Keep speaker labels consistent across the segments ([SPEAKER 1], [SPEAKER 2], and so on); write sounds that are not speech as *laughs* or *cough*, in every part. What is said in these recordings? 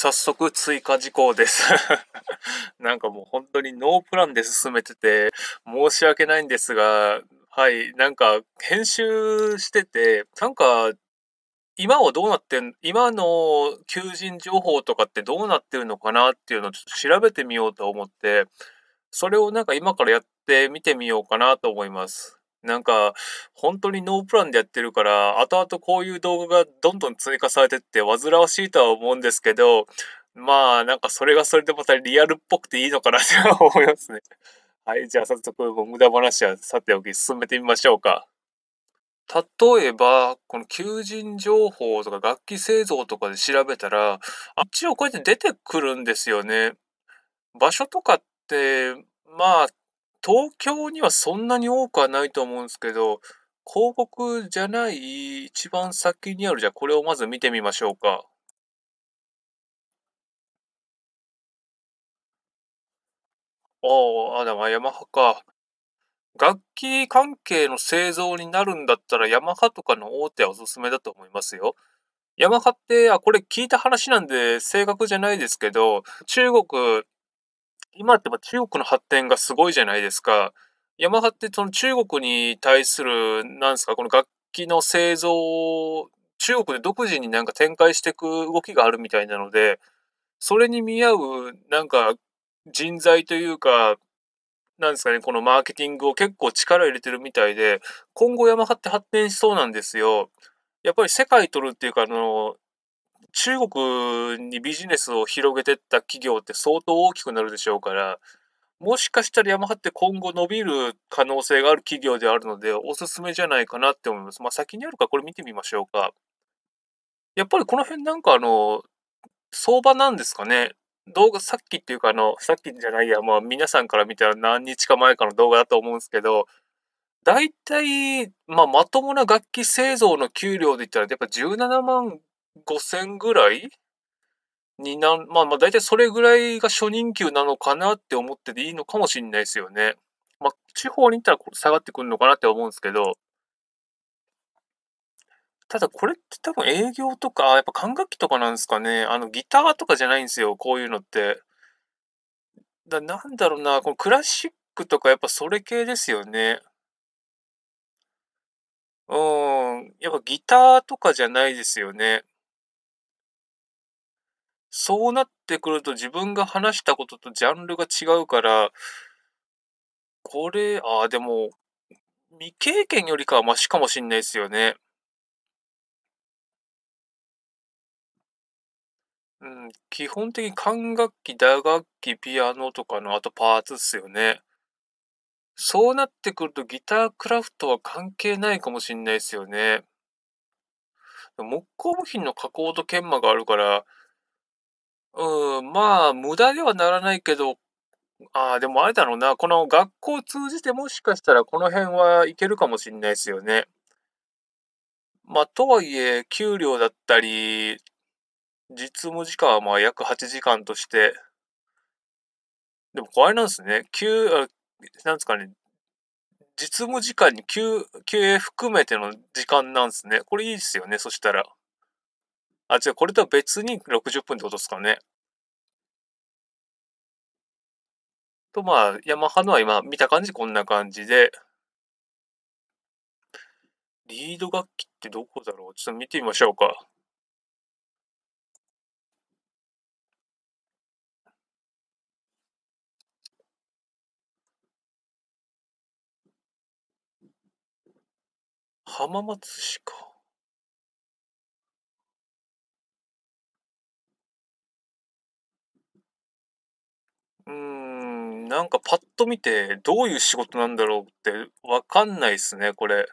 [SPEAKER 1] 早速追加事項です *laughs* なんかもう本当にノープランで進めてて、申し訳ないんですが、はい、なんか編集してて、なんか今はどうなってん、今の求人情報とかってどうなってるのかなっていうのをちょっと調べてみようと思って、それをなんか今からやってみてみようかなと思います。なんか、本当にノープランでやってるから、後々こういう動画がどんどん追加されてって煩わしいとは思うんですけど、まあ、なんかそれがそれでまたリアルっぽくていいのかなって思いますね。*laughs* はい、じゃあ早速、無駄話はさておき進めてみましょうか。例えば、この求人情報とか楽器製造とかで調べたら、あっちをこうやって出てくるんですよね。場所とかって、まあ、東京にはそんなに多くはないと思うんですけど、広告じゃない一番先にあるじゃあこれをまず見てみましょうか。ああ、でもヤマハか。楽器関係の製造になるんだったらヤマハとかの大手はおすすめだと思いますよ。ヤマハって、あ、これ聞いた話なんで正確じゃないですけど、中国今って中国の発展がすごいじゃないですか。ヤマハってその中国に対する、なんですか、この楽器の製造を中国で独自になんか展開していく動きがあるみたいなので、それに見合うなんか人材というか、なんですかね、このマーケティングを結構力入れてるみたいで、今後ヤマハって発展しそうなんですよ。やっぱり世界取るっていうか、あの、中国にビジネスを広げてった企業って相当大きくなるでしょうから、もしかしたらヤマハって今後伸びる可能性がある企業であるので、おすすめじゃないかなって思います。まあ、先にあるかこれ見てみましょうか。やっぱりこの辺なんかあの、相場なんですかね。動画、さっきっていうかあの、さっきじゃないや、まあ皆さんから見たら何日か前かの動画だと思うんですけど、大体、まあ、まともな楽器製造の給料で言ったら、やっぱ17万5000ぐらいにな、まあまあ大体それぐらいが初任給なのかなって思ってていいのかもしれないですよね。まあ地方に行ったら下がってくるのかなって思うんですけど、ただこれって多分営業とか、やっぱ管楽器とかなんですかね。あのギターとかじゃないんですよ、こういうのって。だなんだろうな、このクラシックとかやっぱそれ系ですよね。うん、やっぱギターとかじゃないですよね。そうなってくると自分が話したこととジャンルが違うから、これ、ああ、でも、未経験よりかはマシかもしんないですよね。うん、基本的に管楽器、打楽器、ピアノとかの、あとパーツっすよね。そうなってくるとギタークラフトは関係ないかもしんないですよね。木工部品の加工と研磨があるから、うん、まあ、無駄ではならないけど、ああ、でもあれだろうな、この学校を通じてもしかしたらこの辺はいけるかもしんないですよね。まあ、とはいえ、給料だったり、実務時間はまあ約8時間として、でもこれなんですね、給、なんですかね、実務時間に休憩含めての時間なんですね。これいいですよね、そしたら。あ、違う、これとは別に60分ってことですかね。と、まあ、ヤマハのは今見た感じこんな感じで、リード楽器ってどこだろうちょっと見てみましょうか。浜松市か。うん、なんかパッと見て、どういう仕事なんだろうってわかんないっすね、これ。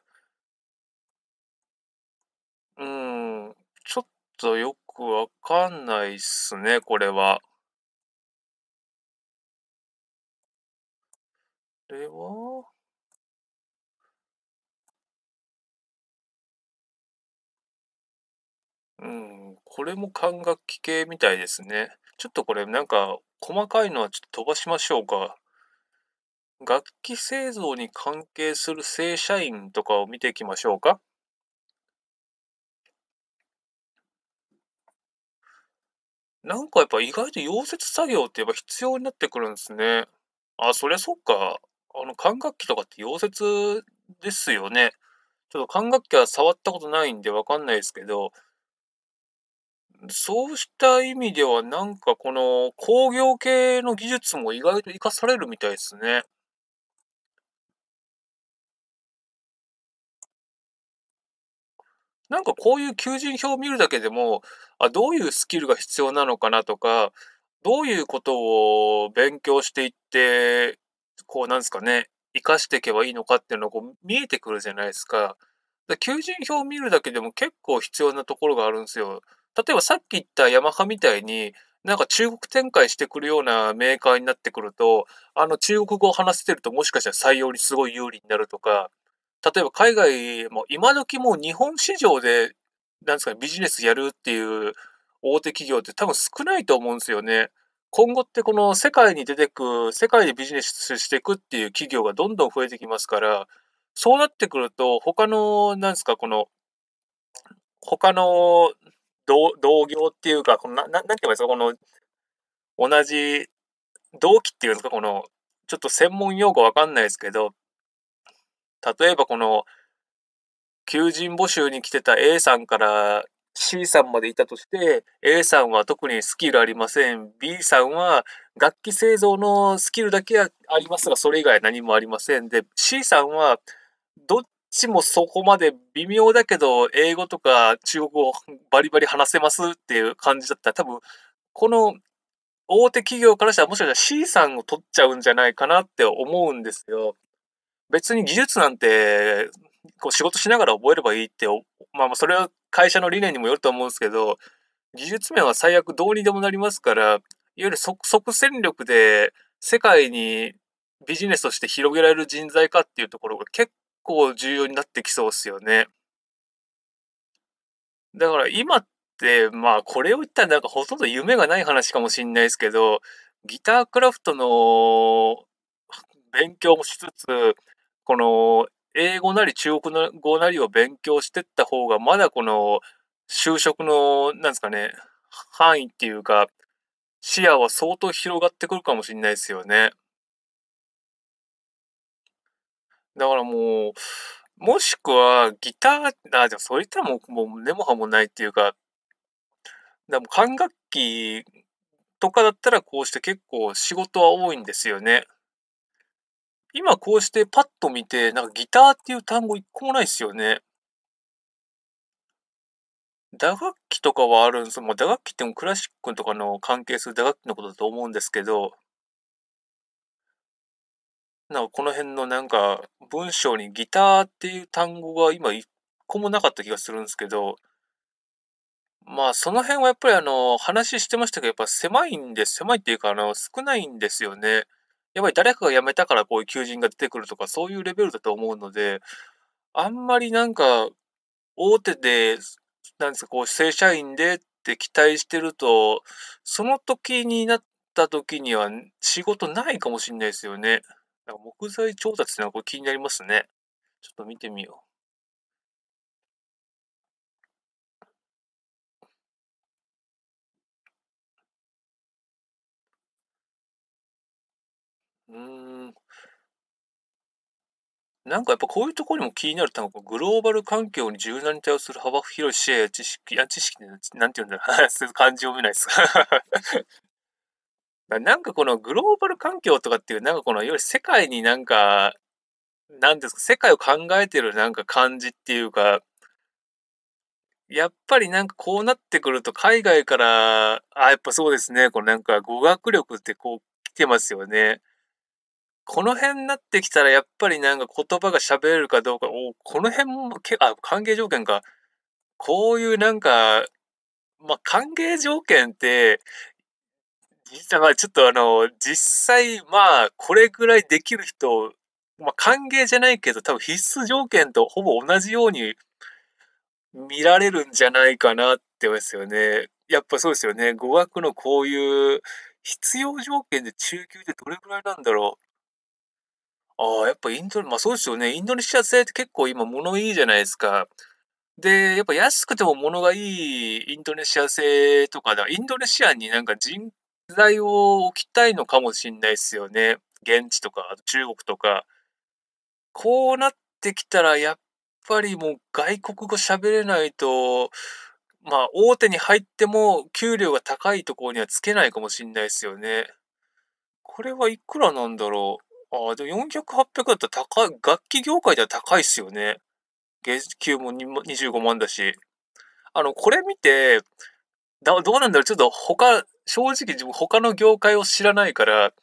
[SPEAKER 1] うん、ちょっとよくわかんないっすね、これは。これはうん、これも管楽器系みたいですね。ちょっとこれなんか細かいのはちょっと飛ばしましょうか。楽器製造に関係する正社員とかを見ていきましょうか。なんかやっぱ意外と溶接作業ってやっぱ必要になってくるんですね。あ、そりゃそっか。あの、管楽器とかって溶接ですよね。ちょっと管楽器は触ったことないんでわかんないですけど、そうした意味ではなんかこの工業系の技術も意外と活かされるみたいですね。なんかこういう求人票を見るだけでも、あ、どういうスキルが必要なのかなとか、どういうことを勉強していって、こうなんですかね、生かしていけばいいのかっていうのがこう見えてくるじゃないですか。か求人票を見るだけでも結構必要なところがあるんですよ。例えばさっき言ったヤマハみたいに、なんか中国展開してくるようなメーカーになってくると、あの中国語を話せてるともしかしたら採用にすごい有利になるとか、例えば海外も今時もう日本市場で、なんですかね、ビジネスやるっていう大手企業って多分少ないと思うんですよね。今後ってこの世界に出てく、世界でビジネスしていくっていう企業がどんどん増えてきますから、そうなってくると、他の、なんですか、この、他の、同業っていうか、このなななんて言えばいいですか、この、同じ、同期っていうんですか、この、ちょっと専門用語わかんないですけど、例えばこの、求人募集に来てた A さんから C さんまでいたとして、A さんは特にスキルありません。B さんは楽器製造のスキルだけはありますが、それ以外何もありません。で、C さんはどっちもそこまで微妙だけど、英語とか中国語バリバリ話せますっていう感じだったら、多分、この大手企業からしたらもしかしたら C さんを取っちゃうんじゃないかなって思うんですよ。別に技術なんて、こう仕事しながら覚えればいいって、まあまあそれは会社の理念にもよると思うんですけど、技術面は最悪どうにでもなりますから、いわゆる即戦力で世界にビジネスとして広げられる人材かっていうところが結構重要になってきそうですよね。だから今って、まあこれを言ったらなんかほとんど夢がない話かもしんないですけど、ギタークラフトの勉強もしつつ、この英語なり中国語なりを勉強してった方が、まだこの就職の、なんですかね、範囲っていうか、視野は相当広がってくるかもしれないですよね。だからもう、もしくはギター、あ、じゃあそういったらもう、もう根も葉もないっていうか、でも管楽器とかだったらこうして結構仕事は多いんですよね。今こうしてパッと見て、なんかギターっていう単語一個もないですよね。打楽器とかはあるんですまあ、打楽器ってもクラシックとかの関係する打楽器のことだと思うんですけど、なんかこの辺のなんか文章にギターっていう単語が今一個もなかった気がするんですけど、まあその辺はやっぱりあの話してましたけど、やっぱ狭いんです、狭いっていうかあの少ないんですよね。やっぱり誰かが辞めたからこういう求人が出てくるとかそういうレベルだと思うので、あんまりなんか大手で、なんですか、こう正社員でって期待してると、その時になった時には仕事ないかもしれないですよね。なんか木材調達ってのはこれ気になりますね。ちょっと見てみよう。うん。なんかやっぱこういうところにも気になるってのグローバル環境に柔軟に対応する幅広い視野や知識、や知識、なんて言うんだろう、漢 *laughs* 字読めないです。*laughs* なんかこのグローバル環境とかっていう、なんかこの、いわゆる世界になんか、なんですか、世界を考えてるなんか感じっていうか、やっぱりなんかこうなってくると海外から、あ、やっぱそうですね、このなんか語学力ってこう来てますよね。この辺になってきたらやっぱりなんか言葉が喋れるかどうか、おこの辺もけ、あ、関係条件か。こういうなんか、まあ、歓迎条件って、だからちょっとあの、実際、まあ、これぐらいできる人、まあ、歓迎じゃないけど、多分必須条件とほぼ同じように見られるんじゃないかなって思いますよね。やっぱそうですよね。語学のこういう必要条件で中級でどれぐらいなんだろう。ああ、やっぱインド、まあそうですよね。インドネシア製って結構今物いいじゃないですか。で、やっぱ安くても物がいいインドネシア製とかだ。インドネシアになんか人時代を置きたいのかもしれないですよね。現地とか、あと中国とか。こうなってきたら、やっぱりもう外国語喋れないと、まあ、大手に入っても給料が高いところにはつけないかもしれないですよね。これはいくらなんだろう。ああ、でも400、800だったら高い、楽器業界では高いっすよね。月給も25万だし。あの、これ見て、どうなんだろうちょっと他、正直自分他の業界を知らないから、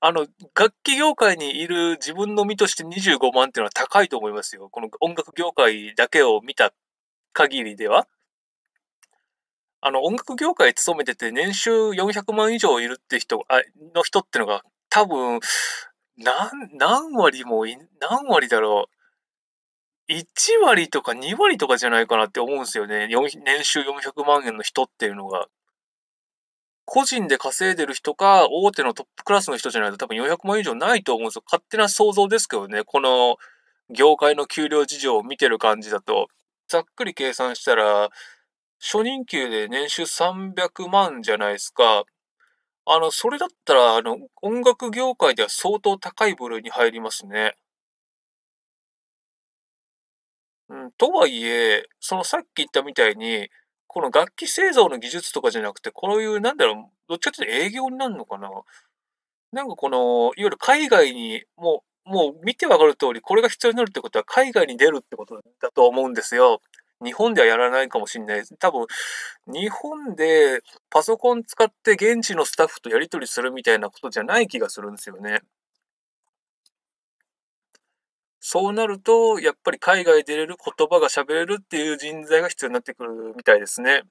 [SPEAKER 1] あの、楽器業界にいる自分の身として25万っていうのは高いと思いますよ。この音楽業界だけを見た限りでは。あの、音楽業界勤めてて年収400万以上いるって人、あの人ってのが多分、何、何割もい、何割だろう。1割とか2割とかじゃないかなって思うんですよね。年収400万円の人っていうのが。個人で稼いでる人か、大手のトップクラスの人じゃないと多分400万以上ないと思うんですよ。勝手な想像ですけどね、この業界の給料事情を見てる感じだと、ざっくり計算したら、初任給で年収300万じゃないですか。あの、それだったら、あの、音楽業界では相当高い部類に入りますね。うん、とはいえ、そのさっき言ったみたいに、この楽器製造の技術とかじゃなくて、こういう、なんだろう、どっちかっていうと営業になるのかななんかこの、いわゆる海外に、もう、もう見てわかる通り、これが必要になるってことは海外に出るってことだと思うんですよ。日本ではやらないかもしれない。多分、日本でパソコン使って現地のスタッフとやり取りするみたいなことじゃない気がするんですよね。そうなると、やっぱり海外出れる言葉が喋れるっていう人材が必要になってくるみたいですね。